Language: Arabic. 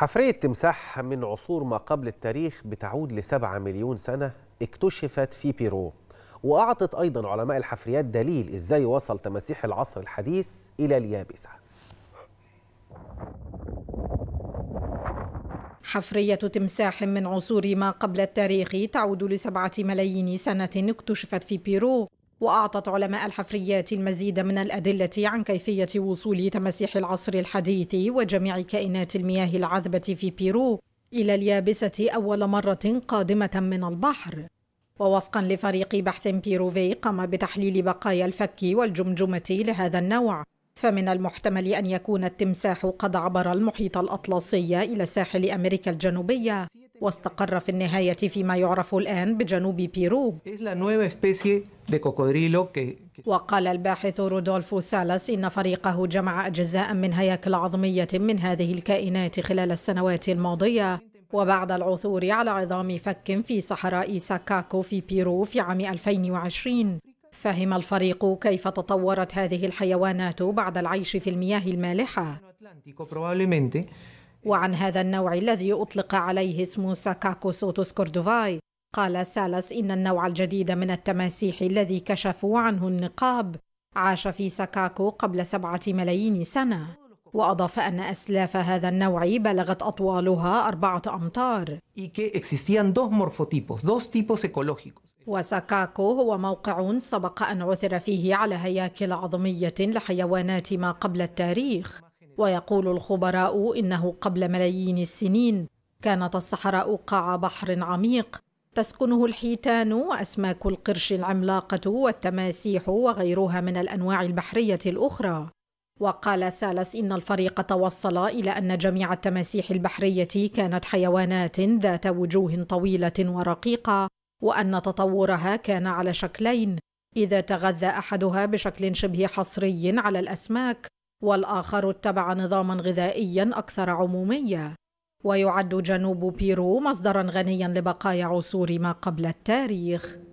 حفرية تمساح من عصور ما قبل التاريخ بتعود لسبعة مليون سنة اكتشفت في بيرو وأعطت أيضا علماء الحفريات دليل إزاي وصل تماسيح العصر الحديث إلى اليابسة حفرية تمساح من عصور ما قبل التاريخ تعود لسبعة ملايين سنة اكتشفت في بيرو وأعطت علماء الحفريات المزيد من الأدلة عن كيفية وصول تماسيح العصر الحديث وجميع كائنات المياه العذبة في بيرو إلى اليابسة أول مرة قادمة من البحر ووفقا لفريق بحث بيروفي قام بتحليل بقايا الفك والجمجمة لهذا النوع فمن المحتمل أن يكون التمساح قد عبر المحيط الأطلسي إلى ساحل أمريكا الجنوبية واستقر في النهاية فيما يعرف الآن بجنوب بيرو وقال الباحث رودولفو سالاس إن فريقه جمع أجزاء من هياكل عظمية من هذه الكائنات خلال السنوات الماضية وبعد العثور على عظام فك في صحراء ساكاكو في بيرو في عام 2020 فهم الفريق كيف تطورت هذه الحيوانات بعد العيش في المياه المالحة وعن هذا النوع الذي أطلق عليه اسم ساكاكوسوتوس كوردوفاي قال سالس إن النوع الجديد من التماسيح الذي كشفوا عنه النقاب عاش في ساكاكو قبل سبعة ملايين سنة وأضاف أن أسلاف هذا النوع بلغت أطوالها أربعة أمتار وساكاكو هو موقع سبق أن عثر فيه على هياكل عظمية لحيوانات ما قبل التاريخ ويقول الخبراء إنه قبل ملايين السنين كانت الصحراء قاع بحر عميق تسكنه الحيتان وأسماك القرش العملاقة والتماسيح وغيرها من الأنواع البحرية الأخرى وقال سالس إن الفريق توصل إلى أن جميع التماسيح البحرية كانت حيوانات ذات وجوه طويلة ورقيقة وأن تطورها كان على شكلين إذا تغذى أحدها بشكل شبه حصري على الأسماك والآخر اتبع نظاما غذائيا أكثر عمومية ويعد جنوب بيرو مصدرا غنيا لبقايا عصور ما قبل التاريخ